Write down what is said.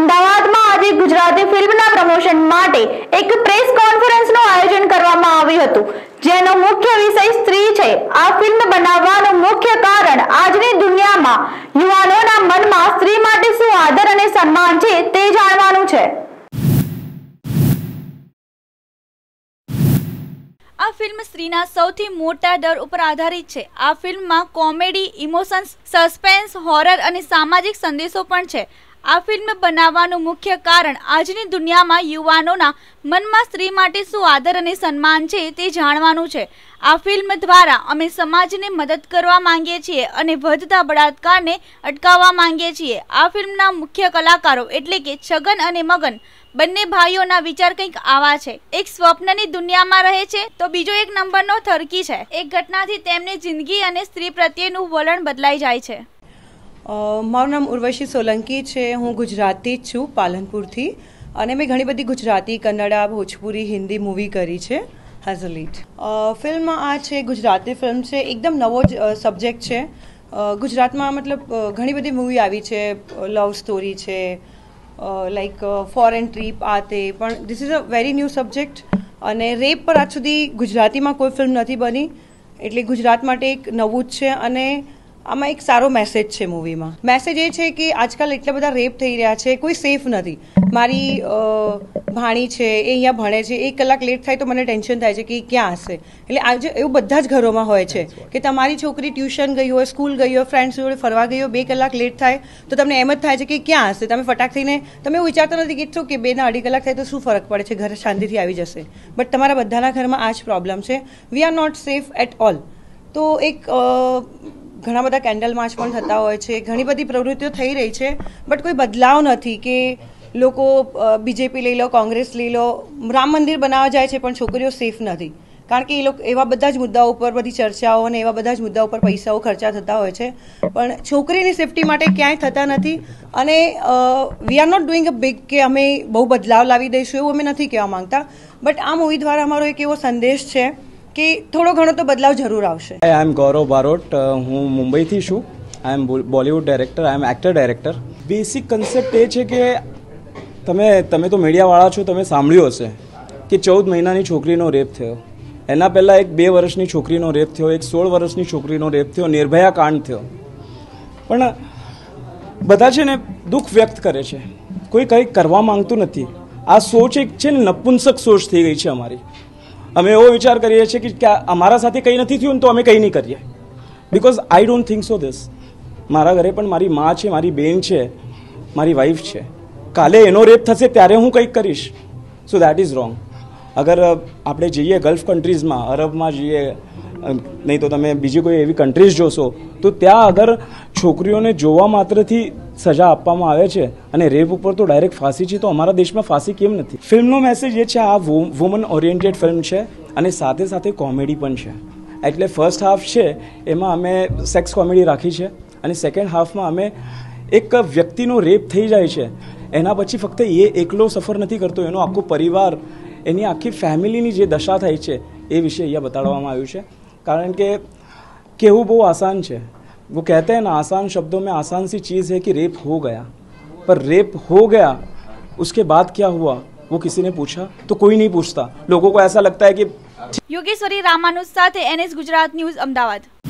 અમદાવાદમાં આજે ગુજરાતી ફિલ્મના પ્રમોશન માટે એક પ્રેસ કોન્ફરન્સનું આયોજન કરવામાં આવ્યું હતું જેનો મુખ્ય વિષય સ્ત્રી છે આ ફિલ્મ બનાવવાનું મુખ્ય કારણ આજની દુનિયામાં યુવાનોના મનમાં સ્ત્રી માટે શું આદર અને સન્માન છે તે જાણવાનું છે આ ફિલ્મ સ્ત્રીના સૌથી મોટા દર ઉપર આધારિત છે આ ફિલ્મમાં કોમેડી ઇમોશન્સ સસ્પેન્સ હોરર અને સામાજિક સંદેશો પણ છે આ ફિલ્મ બનાવવાનું મુખ્ય કારણ આજની દુનિયામાં યુવાનોના મનમાં સ્ત્રી માટે શું આદર અને સન્માન છે તે જાણવાનું છે આ ફિલ્મ દ્વારા અમે સમાજને મદદ કરવા માંગીએ છીએ અને વધતા બળાત્કારને અટકાવવા માંગીએ છીએ આ ફિલ્મના મુખ્ય કલાકારો એટલે કે છગન અને મગન બંને ભાઈઓના વિચાર કંઈક આવા છે એક સ્વપ્નની દુનિયામાં રહે છે તો બીજો એક નંબરનો થરકી છે એક ઘટનાથી તેમની જિંદગી અને સ્ત્રી પ્રત્યેનું વલણ બદલાઈ જાય છે મારું નામ ઉર્વશી સોલંકી છે હું ગુજરાતી જ છું પાલનપુરથી અને મેં ઘણી બધી ગુજરાતી કન્નડા ભોજપુરી હિન્દી મૂવી કરી છે હેઝલીટ ફિલ્મ આ છે ગુજરાતી ફિલ્મ છે એકદમ નવો જ સબ્જેક્ટ છે ગુજરાતમાં મતલબ ઘણી બધી મૂવી આવી છે લવ સ્ટોરી છે લાઈક ફોરેન ટ્રીપ આ તે પણ this is a very new subject અને રેપ પર આજ સુધી ગુજરાતીમાં કોઈ ફિલ્મ નથી બની એટલે ગુજરાત માટે એક નવું જ છે અને આમાં એક સારો મેસેજ છે મૂવીમાં મેસેજ એ છે કે આજકાલ એટલા બધા રેપ થઈ રહ્યા છે કોઈ સેફ નથી મારી ભાણી છે એ અહીંયા ભણે છે એક કલાક લેટ થાય તો મને ટેન્શન થાય છે કે ક્યાં હશે એટલે આજે એવું બધા જ ઘરોમાં હોય છે કે તમારી છોકરી ટ્યુશન ગઈ હોય સ્કૂલ ગઈ હોય ફ્રેન્ડ્સ જોડે ફરવા ગઈ હોય બે કલાક લેટ થાય તો તમને એમ જ થાય છે કે ક્યાં હશે તમે ફટાક થઈને તમે એવું વિચારતા નથી કે છો કે બેના અઢી કલાક થાય તો શું ફરક પડે છે ઘરે શાંતિથી આવી જશે બટ તમારા બધાના ઘરમાં આ જ પ્રોબ્લેમ છે we are not safe at all તો એક ઘણા બધા કેન્ડલ માર્ચ પણ થતા હોય છે ઘણી બધી પ્રવૃત્તિઓ થઈ રહી છે બટ કોઈ બદલાવ નથી કે લોકો બીજેપી લઈ લો કોંગ્રેસ લઈ લો રામ મંદિર બનાવવા જાય છે પણ છોકરીઓ સેફ નથી કારણ કે એ લોકો એવા બધા જ મુદ્દાઓ ઉપર બધી ચર્ચાઓ અને એવા બધા જ મુદ્દા ઉપર પૈસાઓ ખર્ચા થતા હોય છે પણ છોકરીની સેફટી માટે ક્યાંય થતા નથી અને we are not doing a big કે અમે બહુ બદલાવ લાવી દઈશું એવું અમે નથી કહેવા માંગતા બટ આ મૂવી દ્વારા અમારો એક એવો સંદેશ છે કે થોડો ઘણો તો બદલાવ જરૂર આવશે આઈ એમ ગૌરવ બારોટ હું મુંબઈથી છું I am Bollywood director I am actor director basic concept એ છે કે તમે તમે તો મીડિયાવાળા છો તમે સાંભળ્યું હશે કે ચૌદ મહિનાની છોકરીનો રેપ થયો એના પહેલાં એક બે વર્ષની છોકરીનો રેપ થયો એક સોળ વર્ષની છોકરીનો રેપ થયો નિર્ભયા કાંડ થયો પણ બધા છે ને દુઃખ વ્યક્ત કરે છે કોઈ કંઈ કરવા માંગતું નથી આ સોચ એક છે ને નપુંસક સોચ થઈ ગઈ છે અમારી અમે એવો વિચાર કરીએ છીએ કે અમારા સાથે કંઈ નથી થયું ને તો અમે કંઈ નહીં કરીએ because I don't think so this મારા ઘરે પણ મારી મા છે મારી બેન છે મારી વાઈફ છે કાલે એનો રેપ થશે ત્યારે હું કંઈક કરીશ સો દેટ ઇઝ રોંગ અગર આપણે જઈએ ગલ્ફ કન્ટ્રીઝમાં અરબમાં જઈએ નહીં તો તમે બીજી કોઈ એવી કન્ટ્રીઝ જોશો તો ત્યાં આગળ છોકરીઓને જોવા માત્રથી સજા આપવામાં આવે છે અને રેપ ઉપર તો ડાયરેક્ટ ફાંસી છે તો અમારા દેશમાં ફાંસી કેમ નથી ફિલ્મનો મેસેજ એ છે આ વુમન ઓરિએન્ટેડ ફિલ્મ છે અને સાથે સાથે કોમેડી પણ છે એટલે ફર્સ્ટ હાફ છે એમાં અમે સેક્સ કોમેડી રાખી છે અને સેકન્ડ હાફમાં અમે એક વ્યક્તિનો રેપ થઈ જાય છે એના પછી ફક્ત એ એકલો સફર નથી કરતો એનો આખો પરિવાર એની આખી ફેમિલીની જે દશા થાય છે એ વિશે અહીંયા બતાડવામાં આવ્યું છે कारण के केहू बहु आसान है वो कहते हैं ना आसान शब्दों में आसान सी चीज़ है कि रेप हो गया पर रेप हो गया उसके बाद क्या हुआ वो किसी ने पूछा तो कोई नहीं पूछता लोगों को ऐसा लगता है कि रामानुज साथ N S Gujarat news Ahmedabad